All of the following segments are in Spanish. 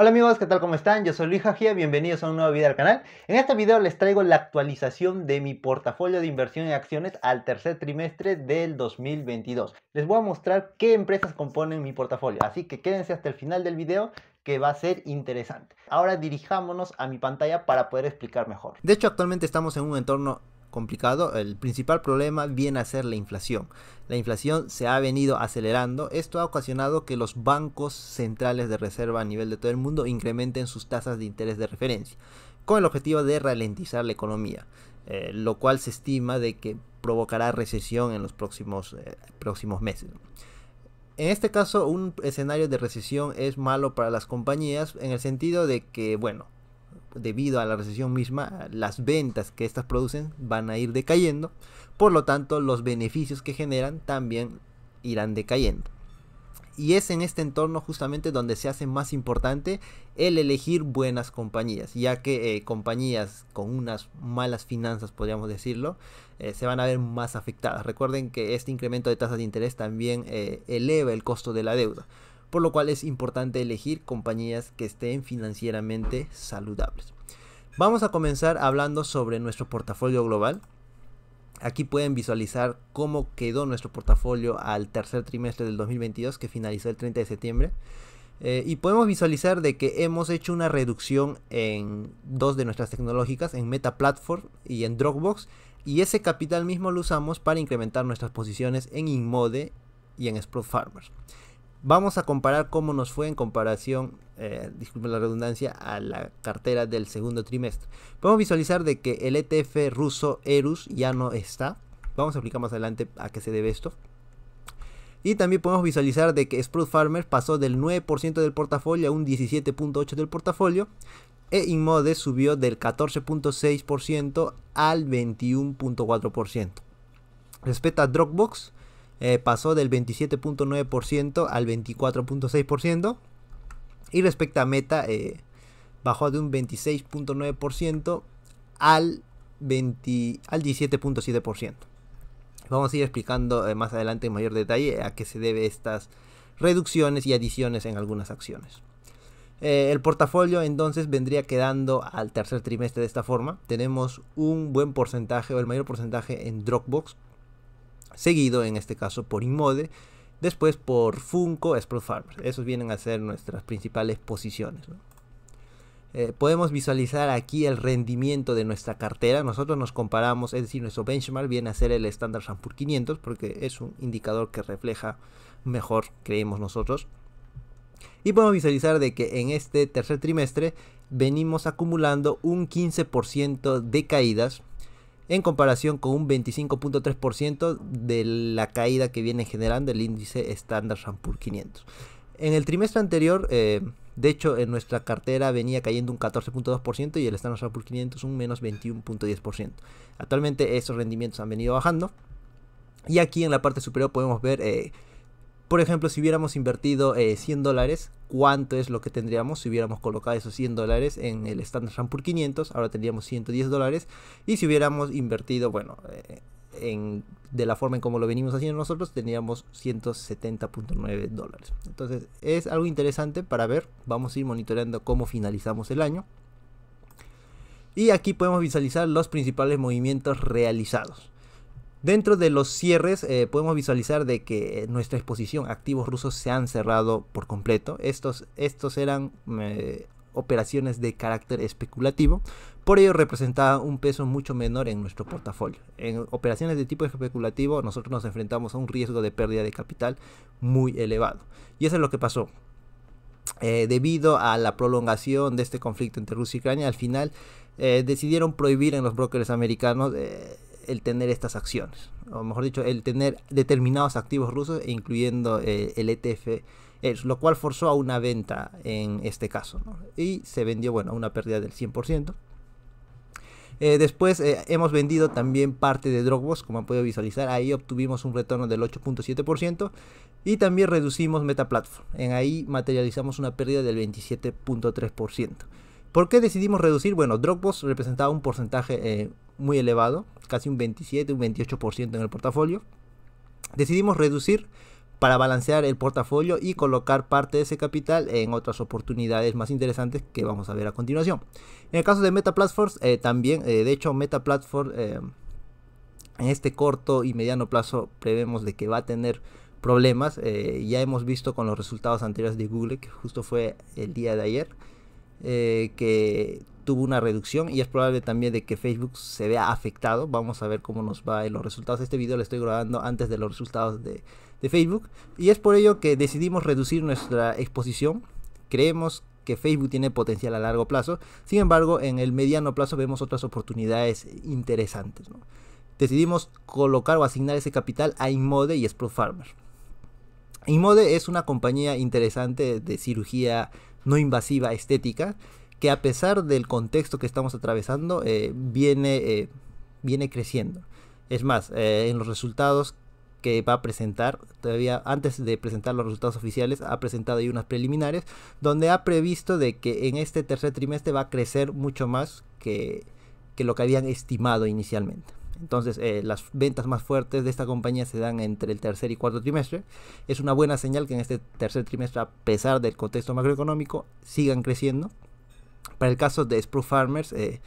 Hola amigos, ¿qué tal? ¿Cómo están? Yo soy Luis Jajía, bienvenidos a un nuevo video al canal. En este video les traigo la actualización de mi portafolio de inversión en acciones al tercer trimestre del 2022. Les voy a mostrar qué empresas componen mi portafolio, así que quédense hasta el final del video que va a ser interesante. Ahora dirijámonos a mi pantalla para poder explicar mejor. De hecho, actualmente estamos en un entorno complicado, el principal problema viene a ser la inflación. La inflación se ha venido acelerando. Esto ha ocasionado que los bancos centrales de reserva a nivel de todo el mundo incrementen sus tasas de interés de referencia, con el objetivo de ralentizar la economía, eh, lo cual se estima de que provocará recesión en los próximos, eh, próximos meses. En este caso, un escenario de recesión es malo para las compañías en el sentido de que, bueno, debido a la recesión misma, las ventas que estas producen van a ir decayendo, por lo tanto los beneficios que generan también irán decayendo. Y es en este entorno justamente donde se hace más importante el elegir buenas compañías, ya que eh, compañías con unas malas finanzas, podríamos decirlo, eh, se van a ver más afectadas. Recuerden que este incremento de tasas de interés también eh, eleva el costo de la deuda por lo cual es importante elegir compañías que estén financieramente saludables. Vamos a comenzar hablando sobre nuestro portafolio global. Aquí pueden visualizar cómo quedó nuestro portafolio al tercer trimestre del 2022 que finalizó el 30 de septiembre. Eh, y podemos visualizar de que hemos hecho una reducción en dos de nuestras tecnológicas, en Meta Platform y en Dropbox. Y ese capital mismo lo usamos para incrementar nuestras posiciones en Inmode y en Sprout Farmers. Vamos a comparar cómo nos fue en comparación, eh, disculpen la redundancia, a la cartera del segundo trimestre. Podemos visualizar de que el ETF ruso ERUS ya no está. Vamos a explicar más adelante a qué se debe esto. Y también podemos visualizar de que Sprout Farmer pasó del 9% del portafolio a un 17.8% del portafolio. E Inmode subió del 14.6% al 21.4%. Respecto a Dropbox, eh, pasó del 27.9% al 24.6%. Y respecto a Meta, eh, bajó de un 26.9% al, 17.7%. Vamos a ir explicando eh, más adelante en mayor detalle a qué se debe estas reducciones y adiciones en algunas acciones. el portafolio entonces vendría quedando al tercer trimestre de esta forma. Tenemos un buen porcentaje o el mayor porcentaje en Dropbox seguido en este caso por Inmode, después por Funko, Sprout Farmers. Esos vienen a ser nuestras principales posiciones. Eh, podemos visualizar aquí el rendimiento de nuestra cartera. Nosotros nos comparamos, es decir, nuestro benchmark viene a ser el estándar Rampur 500 porque es un indicador que refleja mejor, creemos nosotros. Y podemos visualizar de que en este tercer trimestre venimos acumulando un 15% de caídas en comparación con un 25.3% de la caída que viene generando el índice Standard Rampur 500. En el trimestre anterior, eh, de hecho, en nuestra cartera venía cayendo un 14.2% y el Standard Rampur 500 un menos 21.10%. Actualmente esos rendimientos han venido bajando. Y aquí en la parte superior podemos ver eh, por ejemplo, si hubiéramos invertido 100 eh, dólares, ¿cuánto es lo que tendríamos si hubiéramos colocado esos 100 dólares en el Standard por 500? Ahora tendríamos 110 dólares. Y si hubiéramos invertido, bueno, eh, de la forma en como lo venimos haciendo nosotros, tendríamos 170.9 dólares. Entonces, es algo interesante para ver. Vamos a ir monitoreando cómo finalizamos el año. Y aquí podemos visualizar los principales movimientos realizados. Dentro de los cierres eh, podemos visualizar de que nuestra exposición activos rusos se han cerrado por completo. Estos, estos eran eh, operaciones de carácter especulativo, por ello representaba un peso mucho menor en nuestro portafolio. En operaciones de tipo especulativo nosotros nos enfrentamos a un riesgo de pérdida de capital muy elevado. Y eso es lo que pasó. Eh, debido a la prolongación de este conflicto entre Rusia y Ucrania, al final decidieron prohibir en los brokers americanos el tener estas acciones, o mejor dicho, el tener determinados activos rusos, e incluyendo eh, el ETF, eh, lo cual forzó a una venta en este caso, y se vendió, bueno, una pérdida del 100%. Eh, después hemos vendido también parte de Dropbox, como han podido visualizar. Ahí obtuvimos un retorno del 8.7%. Y también reducimos Meta Platform, En ahí materializamos una pérdida del 27.3%. ¿Por qué decidimos reducir? Bueno, Dropbox representaba un porcentaje muy elevado, casi un 27, un 28% en el portafolio. Decidimos reducir para balancear el portafolio y colocar parte de ese capital en otras oportunidades más interesantes que vamos a ver a continuación. En el caso de Meta Platforms, eh, también, eh, de hecho, Meta platform eh, en este corto y mediano plazo prevemos de que va a tener problemas. ya hemos visto con los resultados anteriores de Google, que justo fue el día de ayer, que tuvo una reducción y es probable también de que Facebook se vea afectado. Vamos a ver cómo nos va en los resultados. Este video lo estoy grabando antes de los resultados de, Facebook y es por ello que decidimos reducir nuestra exposición. Creemos que Facebook tiene potencial a largo plazo. Sin embargo, en el mediano plazo vemos otras oportunidades interesantes. Decidimos colocar o asignar ese capital a Inmode y Sprout Farmer. Inmode es una compañía interesante de cirugía no invasiva estética que a pesar del contexto que estamos atravesando, eh, viene, eh, viene creciendo. Es más, eh, en los resultados que va a presentar, todavía antes de presentar los resultados oficiales, ha presentado ahí unas preliminares, donde ha previsto de que en este tercer trimestre va a crecer mucho más que, lo que habían estimado inicialmente. Entonces, las ventas más fuertes de esta compañía se dan entre el tercer y cuarto trimestre. Es una buena señal que en este tercer trimestre, a pesar del contexto macroeconómico, sigan creciendo para el caso de Sprue Farmers, eh,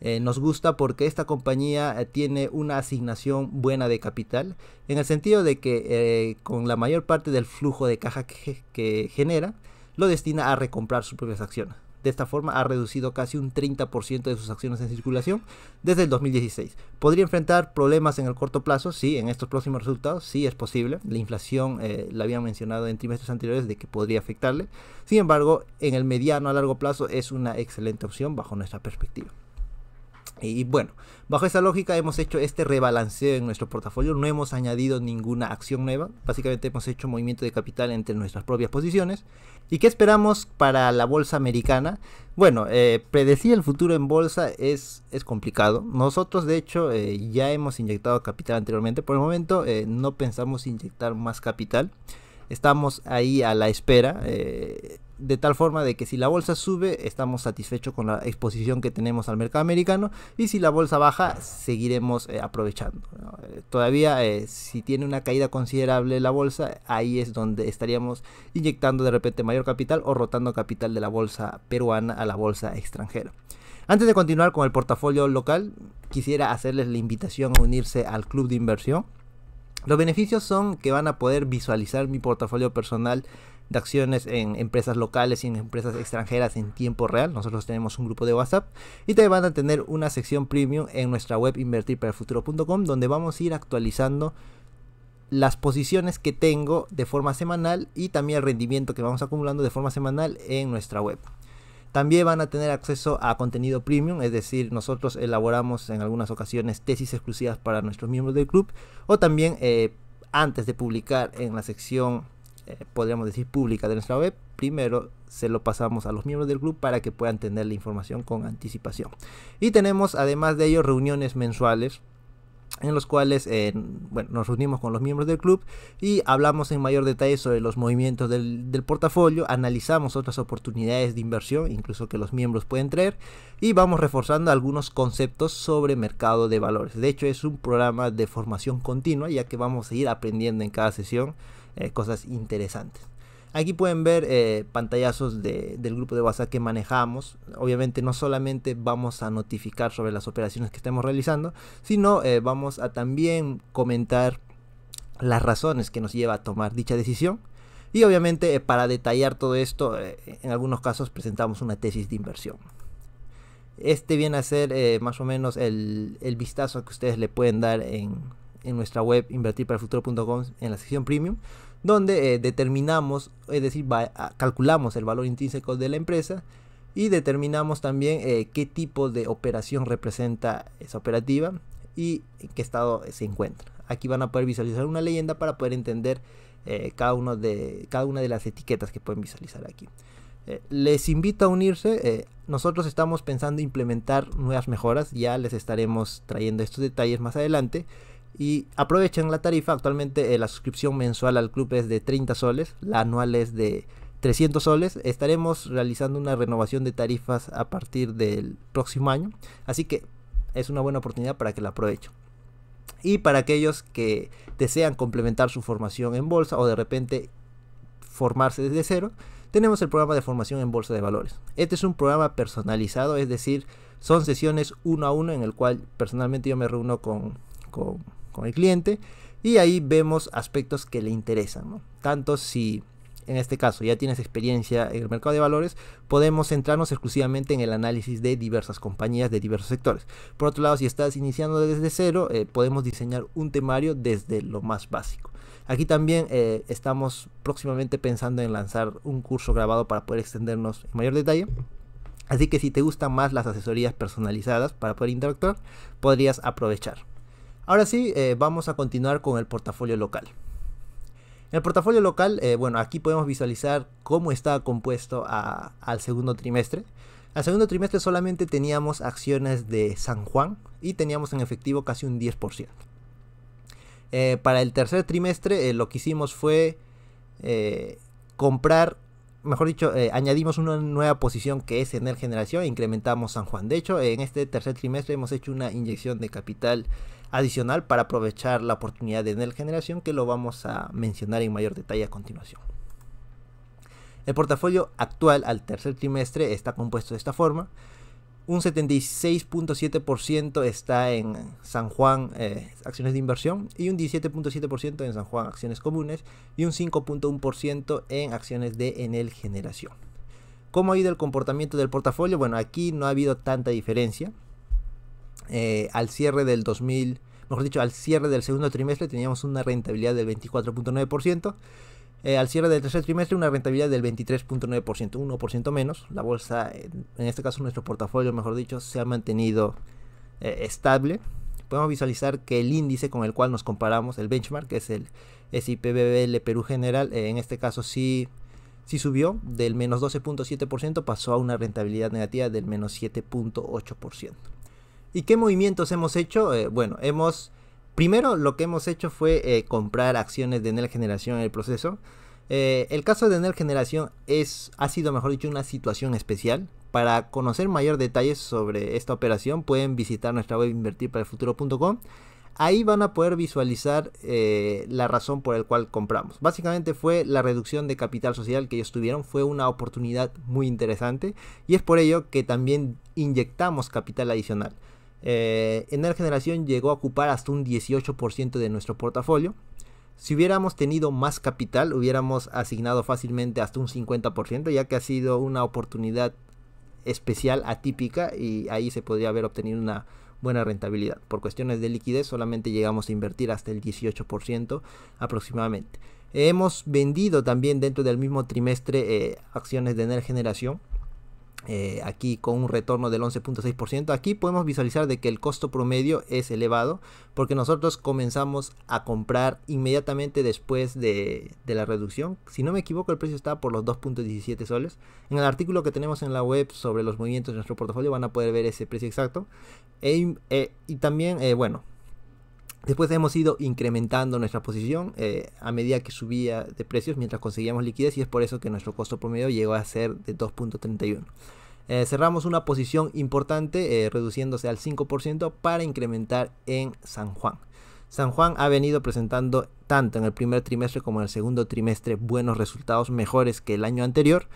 eh, nos gusta porque esta compañía eh, tiene una asignación buena de capital, en el sentido de que con la mayor parte del flujo de caja que, genera, lo destina a recomprar sus propias acciones. De esta forma ha reducido casi un 30% de sus acciones en circulación desde el 2016. ¿Podría enfrentar problemas en el corto plazo? Sí, en estos próximos resultados sí es posible. La inflación eh, la había mencionado en trimestres anteriores de que podría afectarle. Sin embargo, en el mediano a largo plazo es una excelente opción bajo nuestra perspectiva. Y bueno, bajo esa lógica hemos hecho este rebalanceo en nuestro portafolio, no hemos añadido ninguna acción nueva, básicamente hemos hecho movimiento de capital entre nuestras propias posiciones. ¿Y qué esperamos para la bolsa americana? Bueno, eh, predecir el futuro en bolsa es, es complicado. Nosotros de hecho eh, ya hemos inyectado capital anteriormente, por el momento eh, no pensamos inyectar más capital estamos ahí a la espera. Eh, de tal forma de que si la bolsa sube, estamos satisfechos con la exposición que tenemos al mercado americano y si la bolsa baja, seguiremos eh, aprovechando. Eh, todavía, eh, si tiene una caída considerable la bolsa, ahí es donde estaríamos inyectando de repente mayor capital o rotando capital de la bolsa peruana a la bolsa extranjera. Antes de continuar con el portafolio local, quisiera hacerles la invitación a unirse al club de inversión. Los beneficios son que van a poder visualizar mi portafolio personal acciones en empresas locales y en empresas extranjeras en tiempo real. Nosotros tenemos un grupo de WhatsApp y te van a tener una sección premium en nuestra web invertir para el invertirparafuturo.com donde vamos a ir actualizando las posiciones que tengo de forma semanal y también el rendimiento que vamos acumulando de forma semanal en nuestra web. También van a tener acceso a contenido premium, es decir, nosotros elaboramos en algunas ocasiones tesis exclusivas para nuestros miembros del club o también eh, antes de publicar en la sección eh, podríamos decir, pública de nuestra web, primero se lo pasamos a los miembros del club para que puedan tener la información con anticipación. Y tenemos además de ello reuniones mensuales en los cuales eh, nos reunimos con los miembros del club y hablamos en mayor detalle sobre los movimientos del, portafolio, analizamos otras oportunidades de inversión, incluso que los miembros pueden traer, y vamos reforzando algunos conceptos sobre mercado de valores. De hecho, es un programa de formación continua, ya que vamos a ir aprendiendo en cada sesión eh, cosas interesantes. Aquí pueden ver eh, pantallazos del grupo de WhatsApp que manejamos. Obviamente no solamente vamos a notificar sobre las operaciones que estemos realizando, sino eh, vamos a también comentar las razones que nos lleva a tomar dicha decisión. Y obviamente eh, para detallar todo esto, en algunos casos presentamos una tesis de inversión. Este viene a ser más o menos el vistazo que ustedes le pueden dar en, en nuestra web invertir para invertirparafuturo.com en la sección premium, donde eh, determinamos, es decir, ah, calculamos el valor intrínseco de la empresa y determinamos también eh, qué tipo de operación representa esa operativa y en qué estado se encuentra. Aquí van a poder visualizar una leyenda para poder entender eh, cada, uno de, cada una de las etiquetas que pueden visualizar aquí. les invito a unirse. nosotros estamos pensando implementar nuevas mejoras. Ya les estaremos trayendo estos detalles más adelante. Y aprovechen la tarifa. Actualmente eh, la suscripción mensual al club es de 30 soles, la anual es de 300 soles. Estaremos realizando una renovación de tarifas a partir del próximo año. Así que es una buena oportunidad para que la aprovechen. Y para aquellos que desean complementar su formación en bolsa o de repente formarse desde cero, tenemos el programa de formación en bolsa de valores. Este es un programa personalizado, es decir, son sesiones uno a uno en el cual personalmente yo me reúno con con el cliente y ahí vemos aspectos que le interesan. Tanto si en este caso ya tienes experiencia en el mercado de valores, podemos centrarnos exclusivamente en el análisis de diversas compañías de diversos sectores. Por otro lado, si estás iniciando desde cero, eh, podemos diseñar un temario desde lo más básico. Aquí también eh, estamos próximamente pensando en lanzar un curso grabado para poder extendernos en mayor detalle. Así que si te gustan más las asesorías personalizadas para poder interactuar, podrías aprovechar. Ahora sí, eh, vamos a continuar con el portafolio local. En el portafolio local, eh, bueno, aquí podemos visualizar cómo está compuesto al segundo trimestre. Al segundo trimestre solamente teníamos acciones de San Juan y teníamos en efectivo casi un 10%. Eh, para el tercer trimestre lo que hicimos fue comprar mejor dicho, eh, añadimos una nueva posición que es Ener Generación e incrementamos San Juan. De hecho, en este tercer trimestre hemos hecho una inyección de capital adicional para aprovechar la oportunidad de el Generación que lo vamos a mencionar en mayor detalle a continuación. El portafolio actual al tercer trimestre está compuesto de esta forma un 76.7% está en San Juan eh, acciones de inversión y un 17.7% en San Juan acciones comunes y un 5.1% en acciones de Enel Generación. ¿Cómo ha ido el comportamiento del portafolio? Bueno, aquí no ha habido tanta diferencia. Eh, al cierre del 2000, mejor dicho, al cierre del segundo trimestre teníamos una rentabilidad del 24.9%. Eh, al cierre del tercer trimestre una rentabilidad del 23.9%, 1% menos. La bolsa, en este caso nuestro portafolio, mejor dicho, se ha mantenido eh, estable. Podemos visualizar que el índice con el cual nos comparamos, el benchmark, que es el SIPBBL Perú General, eh, en este caso sí, sí subió del menos 12.7%, pasó a una rentabilidad negativa del menos 7.8%. ¿Y qué movimientos hemos hecho? bueno, hemos Primero lo que hemos hecho fue eh, comprar acciones de Nel Generación en el proceso. Eh, el caso de Nel Generación es, ha sido, mejor dicho, una situación especial. Para conocer mayor detalles sobre esta operación pueden visitar nuestra web invertirparaelfuturo.com. Ahí van a poder visualizar eh, la razón por la cual compramos. Básicamente fue la reducción de capital social que ellos tuvieron. Fue una oportunidad muy interesante y es por ello que también inyectamos capital adicional. Eh, generación llegó a ocupar hasta un 18% de nuestro portafolio. Si hubiéramos tenido más capital, hubiéramos asignado fácilmente hasta un 50%, ya que ha sido una oportunidad especial, atípica, y ahí se podría haber obtenido una buena rentabilidad. Por cuestiones de liquidez, solamente llegamos a invertir hasta el 18% aproximadamente. Hemos vendido también dentro del mismo trimestre eh, acciones de Enel Generación eh, aquí con un retorno del 11.6%. Aquí podemos visualizar de que el costo promedio es elevado porque nosotros comenzamos a comprar inmediatamente después de, la reducción. Si no me equivoco, el precio está por los 2.17 soles. En el artículo que tenemos en la web sobre los movimientos de nuestro portafolio van a poder ver ese precio exacto. E, eh, y también, eh, bueno, Después hemos ido incrementando nuestra posición eh, a medida que subía de precios mientras conseguíamos liquidez y es por eso que nuestro costo promedio llegó a ser de 2.31. Eh, cerramos una posición importante eh, reduciéndose al 5% para incrementar en San Juan. San Juan ha venido presentando tanto en el primer trimestre como en el segundo trimestre buenos resultados mejores que el año anterior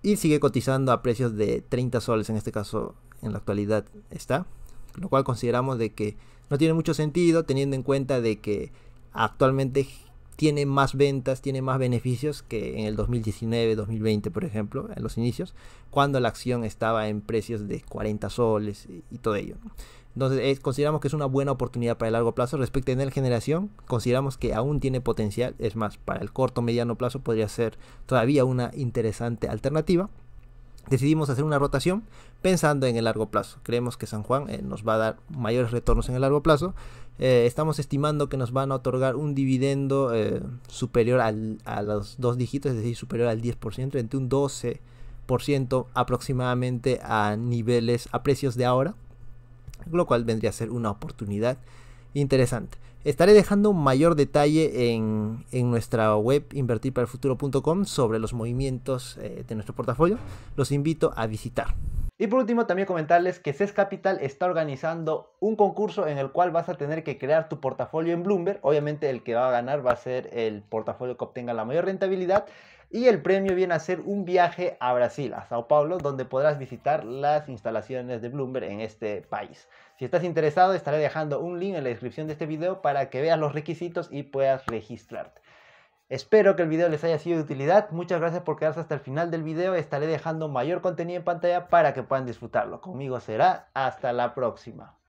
y sigue cotizando a precios de 30 soles en este caso en la actualidad está, lo cual consideramos de que no tiene mucho sentido teniendo en cuenta de que actualmente tiene más ventas, tiene más beneficios que en el 2019, 2020, por ejemplo, en los inicios, cuando la acción estaba en precios de 40 soles y, todo ello. Entonces, consideramos que es una buena oportunidad para el largo plazo. Respecto a la Generación, consideramos que aún tiene potencial. Es más, para el corto mediano plazo podría ser todavía una interesante alternativa decidimos hacer una rotación pensando en el largo plazo. Creemos que San Juan eh, nos va a dar mayores retornos en el largo plazo. Eh, estamos estimando que nos van a otorgar un dividendo eh, superior a los dos dígitos, es decir, superior al 10%, entre un 12% aproximadamente a niveles, a precios de ahora, lo cual vendría a ser una oportunidad interesante. Estaré dejando un mayor detalle en, nuestra web invertirparaelfuturo.com sobre los movimientos eh, de nuestro portafolio. Los invito a visitar. Y por último, también comentarles que CES Capital está organizando un concurso en el cual vas a tener que crear tu portafolio en Bloomberg. Obviamente el que va a ganar va a ser el portafolio que obtenga la mayor rentabilidad y el premio viene a ser un viaje a Brasil, a Sao Paulo, donde podrás visitar las instalaciones de Bloomberg en este país. Si estás interesado, estaré dejando un link en la descripción de este video para que veas los requisitos y puedas registrarte. Espero que el video les haya sido de utilidad. Muchas gracias por quedarse hasta el final del video. Estaré dejando mayor contenido en pantalla para que puedan disfrutarlo. Conmigo será hasta la próxima.